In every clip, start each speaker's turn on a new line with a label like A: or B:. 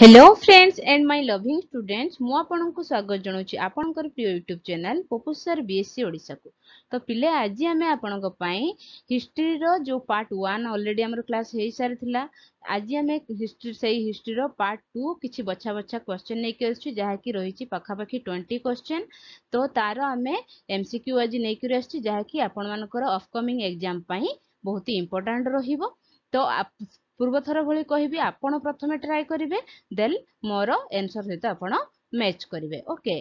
A: hello friends and my loving students मुझे स्वागत जनाऊँगी आप प्रिय YouTube channel B S C ओडा को तो पिले आज आम आपण हिस्ट्री रो पार्ट वन अलरेडी आम क्लास हो सारी आज आम हिस्ट्री से हिस्ट्री रो पार्ट टू कि बछा बछा क्वेश्चन नहीं कि रही पखापाखि ट्वेंटी क्वेश्चन तो तार आम एम सिक्यू आज नहीं कि आपण मानक अफकमिंग एक्जाम बहुत ही इंपोर्टां रो तो ପୂର୍ବ ଥର ଭଳି କହିବି ଆପଣ ପ୍ରଥମେ ଟ୍ରାଏ କରିବେ ଦେନ୍ ମୋର ଏନ୍ସର୍ ସହିତ ଆପଣ ମ୍ୟାଚ୍ କରିବେ ଓକେ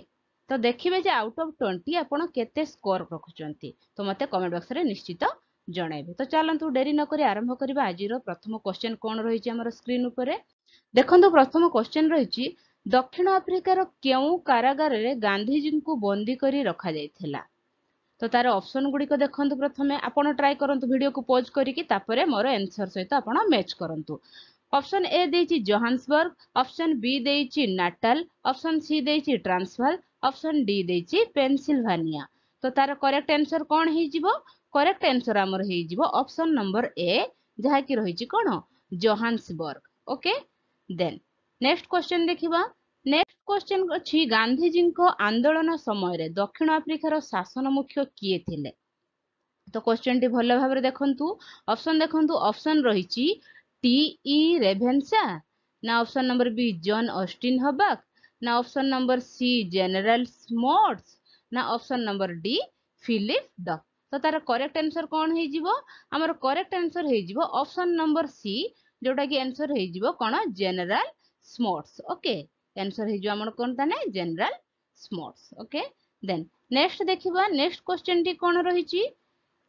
A: ତ ଦେଖିବେ ଯେ ଆଉଟ୍ ଅଫ୍ ଟ୍ୱେଣ୍ଟି ଆପଣ କେତେ ସ୍କୋର ରଖୁଛନ୍ତି ତ ମୋତେ କମେଣ୍ଟ ବକ୍ସରେ ନିଶ୍ଚିତ ଜଣାଇବେ ତ ଚାଲନ୍ତୁ ଡେରି ନ କରି ଆରମ୍ଭ କରିବା ଆଜିର ପ୍ରଥମ କ୍ୱେଶ୍ଚନ୍ କ'ଣ ରହିଛି ଆମର ସ୍କ୍ରିନ୍ ଉପରେ ଦେଖନ୍ତୁ ପ୍ରଥମ କ୍ୱେଶ୍ଚନ୍ ରହିଛି ଦକ୍ଷିଣ ଆଫ୍ରିକାର କେଉଁ କାରାଗାରରେ ଗାନ୍ଧିଜୀଙ୍କୁ ବନ୍ଦୀ କରି ରଖାଯାଇଥିଲା তো তার অপসন গুড়িক দেখুন প্রথমে আপনার ট্রাই করতু ভিডিওকে পোজ করি তাপরে মোর এনসর সহ আপনার ম্যাচ করতু অপসন এ দিয়েছি জোহান্সবর্গ অপসন বি দিয়েছি নাটাল অপসন সি দিয়েছি ট্রান্সভাল অপসন ডি দিয়েছি পেনসিলভানিয়া তো তার করেক্ট এনসর কোণ হয়ে করেক্ট এনসর আমার হয়ে অপসন নম্বর এ যা কি রয়েছে কোণ Johannesburg okay then next question দেখিবা ନେକ୍ସଟ କ୍ୱେଶ୍ଚନ ଅଛି ଗାନ୍ଧିଜୀଙ୍କ ଆନ୍ଦୋଳନ ସମୟରେ ଦକ୍ଷିଣ ଆଫ୍ରିକାର ଶାସନ ମୁଖ୍ୟ କିଏ ଥିଲେ ତ କ୍ୱେଶ୍ଚନଟି ଭଲ ଭାବରେ ଦେଖନ୍ତୁ ଅପସନ୍ ଦେଖନ୍ତୁ ଅପସନ୍ ରହିଛି ଟି ଇ ରେଭେନ୍ସା ନା option number B John Austin ହବାକ୍ ନା option number C General Smuts ନା option number D Philip Doke ତ ତାର କରେକ୍ଟ ଆନ୍ସର କ'ଣ ହେଇଯିବ ଆମର କରେକ୍ଟ ଆନ୍ସର୍ ହେଇଯିବ ଅପସନ୍ ନମ୍ବର ସି ଯେଉଁଟାକି ଆନ୍ସର୍ ହେଇଯିବ କ'ଣ ଜେନେରାଲ ସ୍ମୋର୍ଟସ୍ ଓକେ આન્સર ହେଇଯିବ ଆମର କ'ଣ ତାନେ General Smuts okay then next ଦେଖିବା ନେକ୍ସଟ କ୍ୱେଶ୍ଚନଟି କ'ଣ ରହିଛି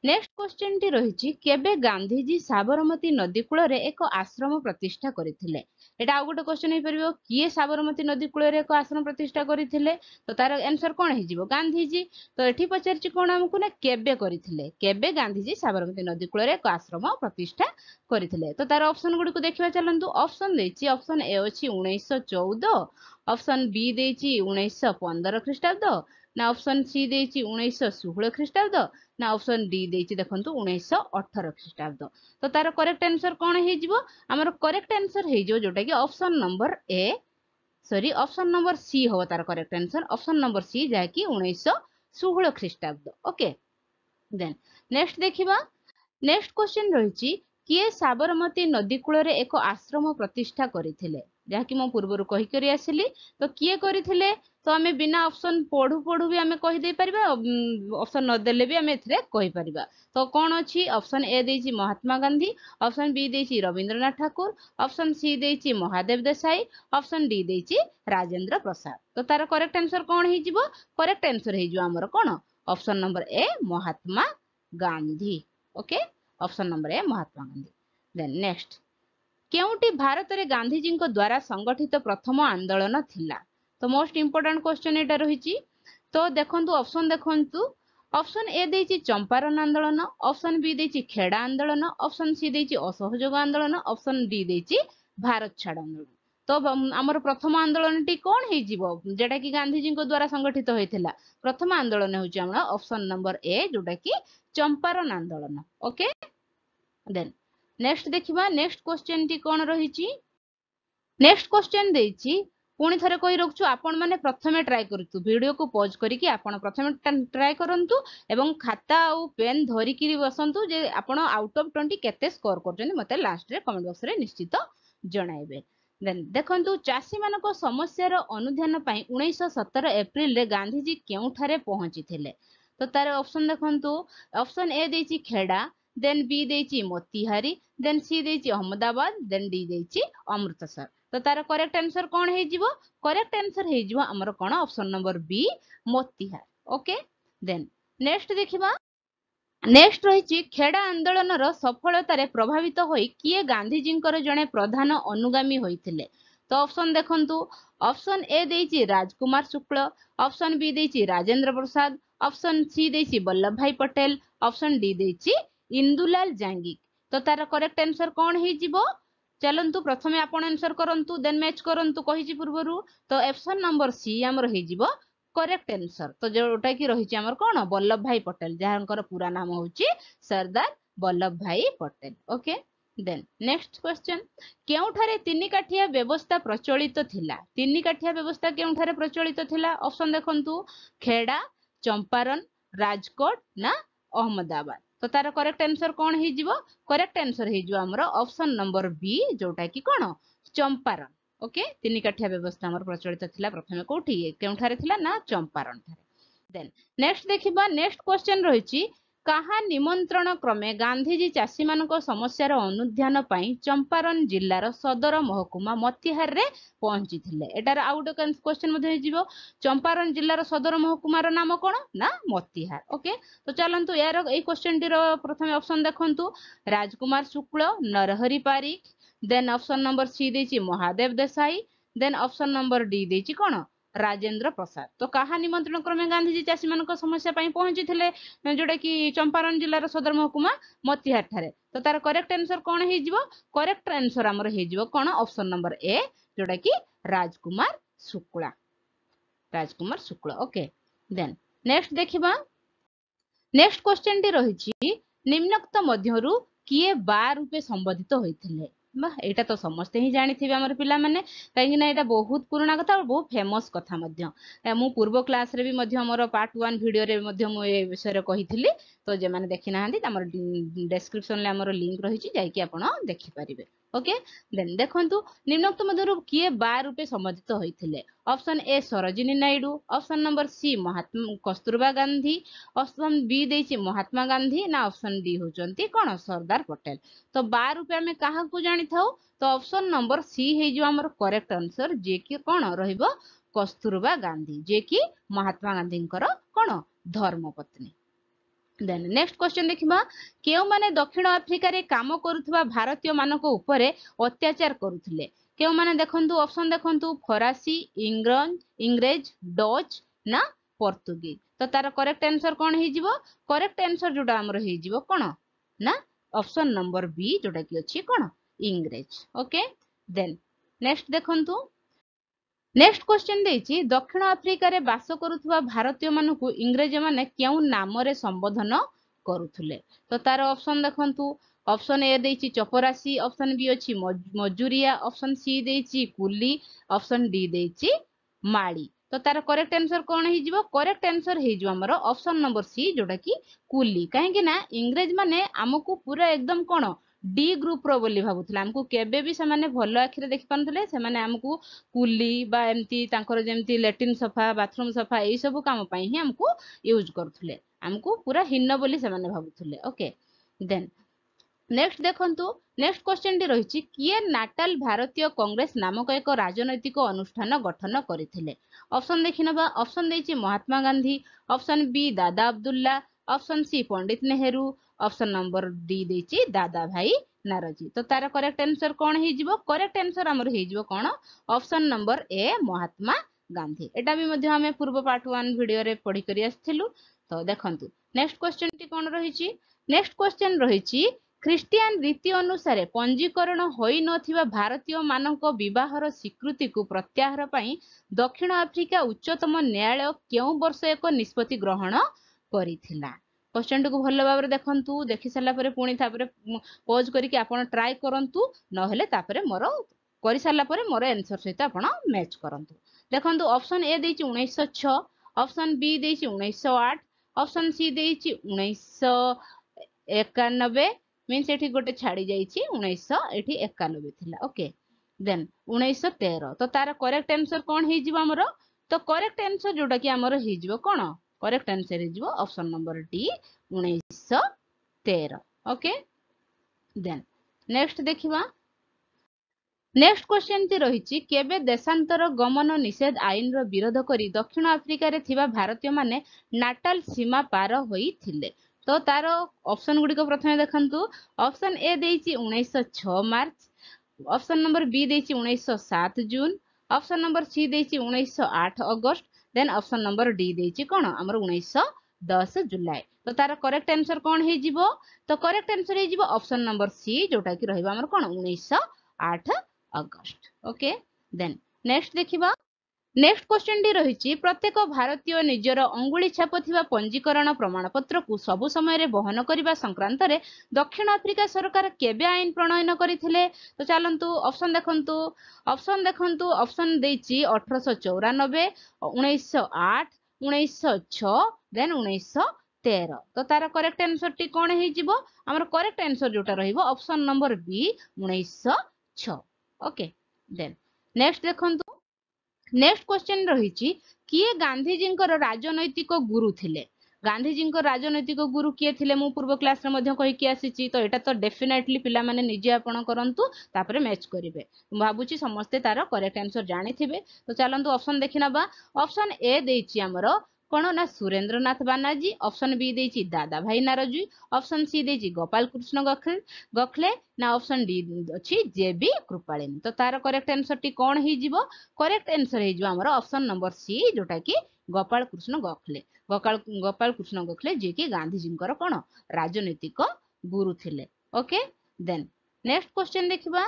A: ନେକ୍ସଟ କ୍ୱେଶ୍ଚନଟି ରହିଛି କେବେ ଗାନ୍ଧିଜୀ ସାବରମତୀ ନଦୀ କୂଳରେ ଏକ ଆଶ୍ରମ ପ୍ରତିଷ୍ଠା କରିଥିଲେ ଏଇଟା ଆଉ ଗୋଟେ କ୍ୱେଶ୍ଚନ ହେଇପାରିବ କିଏ ସାବରମତୀ ନଦୀ କୂଳରେ ଏକ ଆଶ୍ରମ ପ୍ରତିଷ୍ଠା କରିଥିଲେ ତ ତାର ଆନ୍ସର କ'ଣ ହେଇଯିବ ଗାନ୍ଧିଜୀ ତ ଏଠି ପଚାରିଛି କ'ଣ ଆମକୁ ନା କେବେ କରିଥିଲେ କେବେ ଗାନ୍ଧିଜୀ ସାବରମତୀ ନଦୀ କୂଳରେ ଏକ ଆଶ୍ରମ ପ୍ରତିଷ୍ଠା କରିଥିଲେ ତ ତାର ଅପସନ ଗୁଡ଼ିକୁ ଦେଖିବା ଚାଲନ୍ତୁ ଅପସନ ଦେଇଛି ଅପସନ ଏ ଅଛି ଉଣେଇଶହ ଚଉଦ ଅପସନ ବି ଦେଇଛି ଉଣେଇଶହ ପନ୍ଦର ଖ୍ରୀଷ୍ଟାବ୍ଦ ନା ଅପସନ୍ ସି ଦେଇଛି ଉଣେଇଶହ ଷୋହଳ ଖ୍ରୀଷ୍ଟାବ୍ଦ ନା ଅପସନ୍ ଡି ଦେଇଛି ଦେଖନ୍ତୁ ଉଣେଇଶହ ଅଠର ଖ୍ରୀଷ୍ଟାବ୍ଦ ତ ତାର କରେକ୍ଟ ଆନ୍ସର କ'ଣ ହେଇଯିବ ଆମର କରେକ୍ଟ ଆନ୍ସର ହେଇଯିବ ଯୋଉଟାକି option number A sorry option number C ହବ ତାର correct answer option number C ଯାହାକି ଉଣେଇଶହ ଷୋହଳ ଖ୍ରୀଷ୍ଟାବ୍ଦ ଓକେ ଦେନ୍ ନେକ୍ସଟ ଦେଖିବା ନେକ୍ସଟ କ୍ୱେଶ୍ଚିନ୍ ରହିଛି କିଏ ସାବରମତୀ ନଦୀ କୂଳରେ ଏକ ଆଶ୍ରମ ପ୍ରତିଷ୍ଠା କରିଥିଲେ ଯାହାକି ମୁଁ ପୂର୍ବରୁ କହିକରି ଆସିଲି ତ କିଏ କରିଥିଲେ ତ ଆମେ ବିନା ଅପସନ୍ ପଢୁ ପଢୁ ବି ଆମେ କହିଦେଇପାରିବା ଅପସନ୍ ନଦେଲେ ବି ଆମେ ଏଥିରେ କହିପାରିବା ତ କ'ଣ ଅଛି ଅପସନ୍ ଏ ଦେଇଛି ମହାତ୍ମା ଗାନ୍ଧୀ ଅପସନ୍ ବି ଦେଇଛି ରବୀନ୍ଦ୍ରନାଥ ଠାକୁର ଅପସନ୍ ସି ଦେଇଛି ମହାଦେବ ଦେଶାଇ ଅପସନ୍ ଡି ଦେଇଛି ରାଜେନ୍ଦ୍ର ପ୍ରସାଦ ତ ତାର କରେକ୍ଟ ଆନ୍ସର କ'ଣ ହେଇଯିବ କରେକ୍ଟ ଆନ୍ସର୍ ହେଇଯିବ ଆମର କ'ଣ option number A Mahatma Gandhi okay option number A Mahatma Gandhi then next କେଉଁଟି ଭାରତରେ ଗାନ୍ଧିଜୀଙ୍କ ଦ୍ୱାରା ସଂଗଠିତ ପ୍ରଥମ ଆନ୍ଦୋଳନ ଥିଲା তো মোস্ট ইম্পর্টাট কোশ্চেন এটা রয়েছে তো দেখন্তু অপশন দেখন্তু অপশন এ দিয়েছি চম্পারণ আন্দোলন অপশন বি দিয়েছি খেড়া আন্দোলন অপশন সি দিয়েছি অসহযোগ আন্দোলন অপশন ডি দিয়েছি ভারত ছাড় আন্দোলন তো আমার প্রথম আন্দোলনটি কোণ হয়েযিব যেটা কি গান্ধীজীঙ্ক দ্বারা সংগঠিত হয়েছিল প্রথম আন্দোলন হচ্ছে আমরা অপশন নম্বর এ যোটা কি চম্পারণ আন্দোলন ওকে দেন নেক্সট দেখিবা নেক্সট কোশ্চেনটি কোণ রয়েছে নেক্সট কোশ্চেন দিয়েছি ପୁଣି ଥରେ କହି ରଖୁଛୁ ଆପଣମାନେ ପ୍ରଥମେ ଟ୍ରାଏ କରନ୍ତୁ ଭିଡ଼ିଓକୁ ପଜ୍ କରିକି ଆପଣ ପ୍ରଥମେ ଟ୍ରାଏ କରନ୍ତୁ ଏବଂ ଖାତା ଆଉ ପେନ୍ ଧରିକିରି ବସନ୍ତୁ ଯେ ଆପଣ ଆଉଟ୍ ଅଫ୍ ଟ୍ୱେଣ୍ଟି କେତେ ସ୍କୋର କରୁଛନ୍ତି ମୋତେ ଲାଷ୍ଟରେ କମେଣ୍ଟ ବକ୍ସରେ ନିଶ୍ଚିତ ଜଣାଇବେ ଦେନ୍ ଦେଖନ୍ତୁ ଚାଷୀମାନଙ୍କ ସମସ୍ୟାର ଅନୁଧ୍ୟାନ ପାଇଁ ଉଣେଇଶହ ସତର ଏପ୍ରିଲରେ ଗାନ୍ଧିଜୀ କେଉଁଠାରେ ପହଞ୍ଚିଥିଲେ ତ ତାର ଅପସନ୍ ଦେଖନ୍ତୁ ଅପସନ୍ ଏ ଦେଇଛି ଖେଡ଼ା ଦେନ୍ ବି ଦେଇଛି ମୋତିହାରୀ ଦେନ୍ ସି ଦେଇଛି ଅହମ୍ମଦାବାଦ ଦେନ୍ ଡି ଦେଇଛି ଅମୃତସର তো তার করেক্ট আনসর কোণ হয়ে করেক্ট আনসর হয়ে আমার কোণ option number B Motihari okay then next দেখিবা ନେକ୍ସଟ ରହିଛି ଖେଡ଼ା ଆନ୍ଦୋଳନର ସଫଳତାରେ ପ୍ରଭାବିତ ହୋଇ କିଏ ଗାନ୍ଧିଜୀଙ୍କର ଜଣେ ପ୍ରଧାନ ଅନୁଗାମୀ ହୋଇଥିଲେ ତ ଅପସନ୍ ଦେଖନ୍ତୁ ଅପସନ୍ ଏ ଦେଇଛି ରାଜକୁମାର ଶୁକ୍ଳ ଅପସନ୍ ବି ଦେଇଛି ରାଜେନ୍ଦ୍ର ପ୍ରସାଦ ଅପସନ୍ ସି ଦେଇଛି ବଲ୍ଲଭ ଭାଇ ପଟେଲ ଅପସନ୍ ଡି ଦେଇଛି ଇନ୍ଦୁଲାଲ ଜାଙ୍ଗି ତ ତାର କରେକ୍ଟ ଆନ୍ସର କ'ଣ ହେଇଯିବ ଚାଲନ୍ତୁ ପ୍ରଥମେ ଆପଣ ଆନ୍ସର କରନ୍ତୁ ଦେନ୍ ମ୍ୟାଚ୍ କରନ୍ତୁ କହିଛି ପୂର୍ବରୁ ତ ଅପସନ୍ ନମ୍ବର ସି ଆମର ହେଇଯିବ କରେକ୍ଟ ଆନ୍ସର ତ ଯୋଉଟା କି ରହିଛି ଆମର କ'ଣ ବଲ୍ଲଭ ଭାଇ ପଟେଲ ଯାହାଙ୍କର ପୁରା ନାମ ହେଉଛି Sardar Vallabh Bhai Patel okay then next question କେଉଁଠାରେ ତିନି କାଠିଆ ବ୍ୟବସ୍ଥା ପ୍ରଚଳିତ ଥିଲା ତିନି କାଠିଆ ବ୍ୟବସ୍ଥା କେଉଁଠାରେ ପ୍ରଚଳିତ ଥିଲା ଅପସନ୍ ଦେଖନ୍ତୁ ଖେଡ଼ା ଚମ୍ପାରନ୍ ରାଜକୋଟ ନା ଅହମ୍ମଦାବାଦ তো তার করেক্ট আনসর কোণ হয়েযিব করেক্ট আনসর হয়েযিব আমার অপশন নম্বর বি যেটা কি কোণ চম্পারণ ওকে তিন কাঠিয়া ব্যবস্থা আমার প্রচলিত লা প্রথমে কোটি কেউঠারে লা না চম্পারণ ঠারে দেন নেক্সট দেখিবা নেক্সট কোশ্চেন রয়েছে କାହା ନିମନ୍ତ୍ରଣ କ୍ରମେ ଗାନ୍ଧିଜୀ ଚାଷୀମାନଙ୍କ ସମସ୍ୟାର ଅନୁଧ୍ୟାନ ପାଇଁ ଚମ୍ପାରନ ଜିଲ୍ଲାର ସଦର ମହକୁମା ମତିହାରରେ ପହଞ୍ଚିଥିଲେ ଏଟାର ଆଉ ଗୋଟେ କ୍ୱେଶ୍ଚିନ୍ ମଧ୍ୟ ହେଇଯିବ ଚମ୍ପାରନ ଜିଲ୍ଲାର ସଦର ମହକୁମାର ନାମ କ'ଣ ନା ମତିହାର ଓକେ ତ ଚାଲନ୍ତୁ ଏହାର ଏଇ ଟିର ପ୍ରଥମେ ଅପସନ୍ ଦେଖନ୍ତୁ Rajkumar Shukla Narhari Parikh then option number C ଦେଇଛି Mahadev Desai then option number D ଦେଇଛି କ'ଣ ରାଜେନ୍ଦ୍ର ପ୍ରସାଦ ତ କାହା ନିମନ୍ତ୍ରଣ କ୍ରମେ ଗାନ୍ଧିଜୀ ଚାଷୀମାନଙ୍କ ସମସ୍ୟା ପାଇଁ ପହଞ୍ଚିଥିଲେ ଯୋଉଟାକି ଚମ୍ପାରନ୍ ଜିଲ୍ଲାର ସଦର ମହକୁମା ମତିହାର ଠାରେ ତ ତାର କରେକ୍ଟ ଆନ୍ସର କଣ ହେଇଯିବ କରେକ୍ଟ ଆନ୍ସର ଆମର ହେଇଯିବ କଣ ଅପସନ ନମ୍ବର ଏ ଯୋଉଟାକି ରାଜକୁମାର Shukla Rajkumar Shukla okay then next ଦେଖିବା ନେକ୍ସଟ କ୍ୱେଶ୍ଚନଟି ରହିଛି ନିମ୍ନକ୍ତ ମଧ୍ୟରୁ କିଏ ବା ରୂପେ ସମ୍ବୋଧିତ ହୋଇଥିଲେ বা ଏଇଟା ତ ସମସ୍ତେ ହିଁ ଜାଣିଥିବେ ଆମର ପିଲାମାନେ କାହିଁକିନା ଏଇଟା ବହୁତ ପୁରୁଣା କଥା ଆଉ ବହୁତ ଫେମସ୍ କଥା ମଧ୍ୟ ମୁଁ ପୂର୍ବ କ୍ଲାସ୍ରେ ବି ମଧ୍ୟ ମୋର ପାର୍ଟ ୱାନ୍ ଭିଡ଼ିଓରେ ମଧ୍ୟ ମୁଁ ଏ ବିଷୟରେ କହିଥିଲି ତ ଯେମାନେ ଦେଖିନାହାନ୍ତି ଆମର ଡେସ୍କ୍ରିପ୍ସନ୍ରେ ଆମର ଲିଙ୍କ୍ ରହିଛି ଯାଇକି ଆପଣ ଦେଖିପାରିବେ ଓକେ ଦେନ୍ ଦେଖନ୍ତୁ ନିମ୍ନୋକ୍ତ ମଧ୍ୟରୁ କିଏ ବା ରୂପେ ସମ୍ବୋଧିତ ହୋଇଥିଲେ option A Sarojini Naidu option number C Mahatma Kasturba Gandhi option B ଦେଇଛି ମହାତ୍ମା ଗାନ୍ଧୀ ନା ଅପସନ୍ ଡି ହେଉଛନ୍ତି କ'ଣ ସର୍ଦ୍ଦାର ପଟେଲ ତ ବା ରୂପେ ଆମେ କାହାକୁ ଜାଣିଥାଉ ତ ଅପସନ୍ ନମ୍ବର ସି ହେଇଯିବ ଆମର କରେକ୍ଟ ଆନ୍ସର ଯିଏକି କ'ଣ ରହିବ କସ୍ତୁରବା ଗାନ୍ଧୀ ଯିଏକି ମହାତ୍ମା ଗାନ୍ଧୀଙ୍କର କ'ଣ ଧର୍ମପତ୍ନୀ ଦେନ୍ ନେକ୍ସଟ କ୍ୱେଶ୍ଚନ୍ ଦେଖିବା କେଉଁମାନେ ଦକ୍ଷିଣ ଆଫ୍ରିକାରେ କାମ କରୁଥିବା ଭାରତୀୟମାନଙ୍କ ଉପରେ ଅତ୍ୟାଚାର କରୁଥିଲେ କେଉଁମାନେ ଦେଖନ୍ତୁ ଅପସନ୍ ଦେଖନ୍ତୁ ଫରାସୀ ଇଂରଜ ଇଂରେଜ ଡଚ୍ ନା ପର୍ତ୍ତୁଗୀଜ ତ ତାର କରେକ୍ଟ ଆନ୍ସର କ'ଣ ହେଇଯିବ କରେକ୍ଟ ଆନ୍ସର ଯୋଉଟା ଆମର ହେଇଯିବ କ'ଣ ନା ଅପସନ୍ ନମ୍ବର ବି ଯୋଉଟା କି ଅଛି କ'ଣ ଇଂରେଜ ଓକେ ଦେନ୍ ନେକ୍ସଟ ଦେଖନ୍ତୁ ନେକ୍ସଟ କ୍ୱେଶ୍ଚିନ୍ ଦେଇଛି ଦକ୍ଷିଣ ଆଫ୍ରିକାରେ ବାସ କରୁଥିବା ଭାରତୀୟମାନଙ୍କୁ ଇଂରେଜମାନେ କେଉଁ ନାମରେ ସମ୍ବୋଧନ କରୁଥିଲେ ତ ତାର ଅପସନ୍ ଦେଖନ୍ତୁ ଅପସନ୍ ଏ ଦେଇଛି ଚପରାଶି ଅପସନ୍ ବି ଅଛି ମଜୁରିଆ ଅପସନ୍ ସି ଦେଇଛି କୁଲି ଅପସନ୍ ଡି ଦେଇଛି ମାଳି ତ ତାର କରେକ୍ଟ ଆନ୍ସର କ'ଣ ହେଇଯିବ କରେକ୍ଟ ଆନ୍ସର ହେଇଯିବ ଆମର ଅପସନ୍ ନମ୍ବର ସି ଯୋଉଟା କି କୁଲି କାହିଁକି ନା ଇଂରେଜ ମାନେ ଆମକୁ ପୁରା ଏକଦମ କ'ଣ ଡି ଗ୍ରୁପର ବୋଲି ଭାବୁଥିଲେ ଆମକୁ କେବେ ବି ସେମାନେ ଭଲ ଆଖିରେ ଦେଖିପାରୁନଥିଲେ ସେମାନେ ଆମକୁ କୁଲି ବା ଏମିତି ତାଙ୍କର ଯେମିତି ଲାଟ୍ରିନ୍ ସଫା ବାଥରୁମ୍ ସଫା ଏଇ ସବୁ କାମ ପାଇଁ ହିଁ ଆମକୁ ୟୁଜ୍ କରୁଥିଲେ ଆମକୁ ପୁରା ହୀନ ବୋଲି ସେମାନେ ଭାବୁଥିଲେ ଓକେ ଦେନ୍ ନେକ୍ସଟ ଦେଖନ୍ତୁ ନେକ୍ସଟ କ୍ୱେଶ୍ଚନଟି ରହିଛି କିଏ ନାଟାଲ ଭାରତୀୟ କଂଗ୍ରେସ ନାମକ ଏକ ରାଜନୈତିକ ଅନୁଷ୍ଠାନ ଗଠନ କରିଥିଲେ ଅପସନ୍ ଦେଖିନବା ଅପସନ୍ ଦେଇଛି Mahatma Gandhi option B Dada Abdulla option C Pandit Nehru option number D ଦେଇଛି ଦାଦା ଭାଇ ନାରାଜୀ ତ ତାର କରେକ୍ଟ ଆନ୍ସର କ'ଣ ହେଇଯିବ କରେକ୍ଟ ଆନ୍ସର ଆମର ହେଇଯିବ କ'ଣ option number A Mahatma Gandhi ଏଟା ବି ମଧ୍ୟ ଆମେ ପୂର୍ବ ପାର୍ଟ ୱାନ୍ ଭିଡ଼ିଓରେ ପଢ଼ିକରି ଆସିଥିଲୁ ତ ଦେଖନ୍ତୁ ନେକ୍ସଟ କ୍ୱେଶ୍ଚନଟି କ'ଣ ରହିଛି ନେକ୍ସଟ କ୍ୱେଶ୍ଚନ ରହିଛି ଖ୍ରୀଷ୍ଟିଆନ ରୀତି ଅନୁସାରେ ପଞ୍ଜୀକରଣ ହୋଇନଥିବା ଭାରତୀୟମାନଙ୍କ ବିବାହର ସ୍ୱୀକୃତିକୁ ପ୍ରତ୍ୟାହାର ପାଇଁ ଦକ୍ଷିଣ ଆଫ୍ରିକା ଉଚ୍ଚତମ ନ୍ୟାୟାଳୟ କେଉଁ ବର୍ଷ ଏକ ନିଷ୍ପତ୍ତି ଗ୍ରହଣ କରିଥିଲା কোশ্চেনটিকে ভালো ভাবে দেখন্তু দেখি সারা পরে পুঁ তাপরে পোজ করিকি আপনার ট্রাই করতু নহলে তাপরে মোর করে সারা পরে মোর আনসর সহ আপনার ম্যাচ করতু দেখন্তু অপশন এ দিয়েছি উনিশশো ছ অপশন বি দিয়েছি উনিশশো আট অপশন সি দিয়েছি উনিশশো একানবে মিন্স এটি গোটে ছাড়ি যাইছি উনিশশো এটি একানবে লা ওকে দেন উনিশশো তের তো তার করেক্ট আনসর কোণ হয়ে যাব আমার তো করেক্ট আনসর যেটা কি আমার হয়ে যাব কোণ correct answer is option number D ଉଣେଇଶହ ତେର ଓକେ ଦେନ୍ ନେକ୍ସଟ ଦେଖିବା ନେକ୍ସଟ କ୍ୱେଶ୍ଚନଟି ରହିଛି କେବେ ଦେଶାନ୍ତର ଗମନ ନିଷେଧ ଆଇନର ବିରୋଧ କରି ଦକ୍ଷିଣ ଆଫ୍ରିକାରେ ଥିବା ଭାରତୀୟମାନେ ନାଟାଲ ସୀମା ପାର ହୋଇଥିଲେ ତ ତାର ଅପସନ୍ ଗୁଡ଼ିକ ପ୍ରଥମେ ଦେଖନ୍ତୁ ଅପସନ୍ ଏ ଦେଇଛି ଉଣେଇଶହ ଛଅ ମାର୍ଚ୍ଚ ଅପସନ୍ ନମ୍ବର ବି ଦେଇଛି ଉଣେଇଶହ ସାତ ଜୁନ୍ ଅପସନ୍ ନମ୍ବର ସି ଦେଇଛି ଉଣେଇଶହ ଆଠ ଅଗଷ୍ଟ ଦେନ୍ ଅପସନ୍ ନମ୍ବର ଡି ଦେଇଛି କ'ଣ ଆମର ଉଣେଇଶହ ଦଶ ଜୁଲାଇ ତ ତାର କରେକ୍ଟ ଆନ୍ସର କ'ଣ ହେଇଯିବ ତ କରେକ୍ଟ ଆନ୍ସର ହେଇଯିବ ଅପସନ୍ ନମ୍ବର ସି ଯୋଉଟା କି ରହିବ ଆମର କ'ଣ ଉଣେଇଶହ ଆଠ ଅଗଷ୍ଟ ଓକେ ଦେନ୍ ନେକ୍ସଟ ଦେଖିବା ନେକ୍ସଟ କ୍ୱେଶ୍ଚନଟି ରହିଛି ପ୍ରତ୍ୟେକ ଭାରତୀୟ ନିଜର ଅଙ୍ଗୁଳି ଛାପ ଥିବା ପଞ୍ଜୀକରଣ ପ୍ରମାଣପତ୍ରକୁ ସବୁ ସମୟରେ ବହନ କରିବା ସଂକ୍ରାନ୍ତରେ ଦକ୍ଷିଣ ଆଫ୍ରିକା ସରକାର କେବେ ଆଇନ ପ୍ରଣୟନ କରିଥିଲେ ତ ଚାଲନ୍ତୁ ଅପସନ୍ ଦେଖନ୍ତୁ ଅପସନ୍ ଦେଖନ୍ତୁ ଅପସନ୍ ଦେଇଛି ଅଠରଶହ ଚଉରାନବେ ଉଣେଇଶହ ଆଠ ଉଣେଇଶହ ଛଅ ଦେନ୍ ଉଣେଇଶହ ତେର ତ ତାର କରେକ୍ଟ ଆନ୍ସରଟି କ'ଣ ହେଇଯିବ ଆମର କରେକ୍ଟ ଆନ୍ସର ଯୋଉଟା ରହିବ ଅପସନ୍ ନମ୍ବର ବି ଉଣେଇଶହ ଛଅ ଓକେ ଦେନ୍ ନେକ୍ସଟ ଦେଖନ୍ତୁ ନେକ୍ସଟ କ୍ୱେଶ୍ଚନ୍ ରହିଛି କିଏ ଗାନ୍ଧିଜୀଙ୍କର ରାଜନୈତିକ ଗୁରୁ ଥିଲେ ଗାନ୍ଧିଜୀଙ୍କ ରାଜନୈତିକ ଗୁରୁ କିଏ ଥିଲେ ମୁଁ ପୂର୍ବ କ୍ଲାସରେ ମଧ୍ୟ କହିକି ଆସିଛି ତ ଏଇଟା ତ ଡେଫିନେଟଲି ପିଲାମାନେ ନିଜେ ଆପଣ କରନ୍ତୁ ତାପରେ ମ୍ୟାଚ୍ କରିବେ ମୁଁ ଭାବୁଛି ସମସ୍ତେ ତାର କରେକ୍ଟ ଆନ୍ସର ଜାଣିଥିବେ ତ ଚାଲନ୍ତୁ ଅପସନ୍ ଦେଖିନେବା ଅପସନ୍ ଏ ଦେଇଛି ଆମର কোন না সুরেন্দ্রনাথ বানার্জি অপশন বি দিয়েছি দাদাভাই নারজি অপশন সি দিয়েছি গোপাল কৃষ্ণ গোখলে গোখলে না অপশন ডি অছি জে বি কৃপালিনী তো তার করেক্ট আনসরটি কোণ হয়েযিব করেক্ট আনসর হয়েযিব আমার অপশন নম্বর সি যোটা কি গোপাল কৃষ্ণ গোখলে গোপাল গোপাল কৃষ্ণ গোখলে যিয়ে কি গান্ধীজীঙ্কর কোণ রাজনৈতিক গুরু থিলে ওকে দেন নেক্সট কোশ্চেন দেখিবা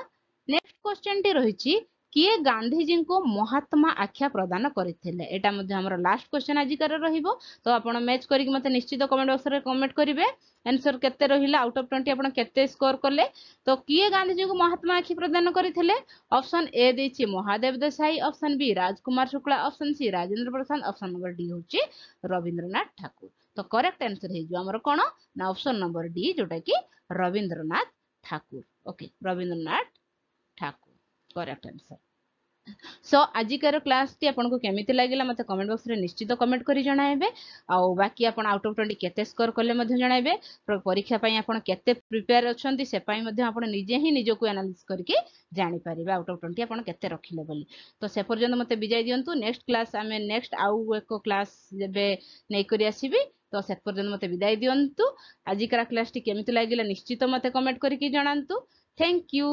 A: নেক্সট কোশ্চেনটি রয়েছে କିଏ ଗାନ୍ଧିଜୀଙ୍କୁ ମହାତ୍ମା ଆଖ୍ୟା ପ୍ରଦାନ କରିଥିଲେ ଏଇଟା ମଧ୍ୟ ଆମର ଲାଷ୍ଟ କ୍ୱେଶ୍ଚନ୍ ଆଜିକାର ରହିବ ତ ଆପଣ ମ୍ୟାଚ୍ କରିକି ମୋତେ ନିଶ୍ଚିତ କମେଣ୍ଟ ବକ୍ସରେ କମେଣ୍ଟ କରିବେ ଆନ୍ସର କେତେ ରହିଲା ଆଉଟ୍ ଅଫ୍ ଟ୍ୱେଣ୍ଟି ଆପଣ କେତେ ସ୍କୋର କଲେ ତ କିଏ ଗାନ୍ଧିଜୀଙ୍କୁ ମହାତ୍ମା ଆଖି ପ୍ରଦାନ କରିଥିଲେ ଅପସନ୍ ଏ ଦେଇଛି Mahadev Desai option B Rajkumar Shukla option C Rajendra Prasad option number D ହେଉଛି ରବୀନ୍ଦ୍ରନାଥ ଠାକୁର ତ କରେକ୍ଟ ଆନ୍ସର ହେଇଯିବ ଆମର କ'ଣ ନା ଅପସନ୍ ନମ୍ବର ଡି ଯୋଉଟାକି Rabindranath Thakur okay Rabindranath correct answer so आजिकार क्लासटी आपको केमी लगे मत कमेंट बक्स में निश्चित कमेंट कर जनाए बाकी आप आउट अफ ट्वेंटी के स्कोर कले जनइबे परीक्षा आपत प्रिपेयर अच्छा से निजे ही निज को आनालीज करके जापर आउट अफ ट्वेंटी आपड़ के रखिले बोली तो से पर्यटन मत विजय दिंतु नेक्स्ट क्लास आम नेक्स्ट आउ एक क्लास जब नहीं आसबि তো সে পর্যন্ত মতো বিদায় দিও আজিকার ক্লাসটি কেমি লাগিলা নিশ্চিত মতো কমেন্ট করি জনাতু থ্যাংক ইউ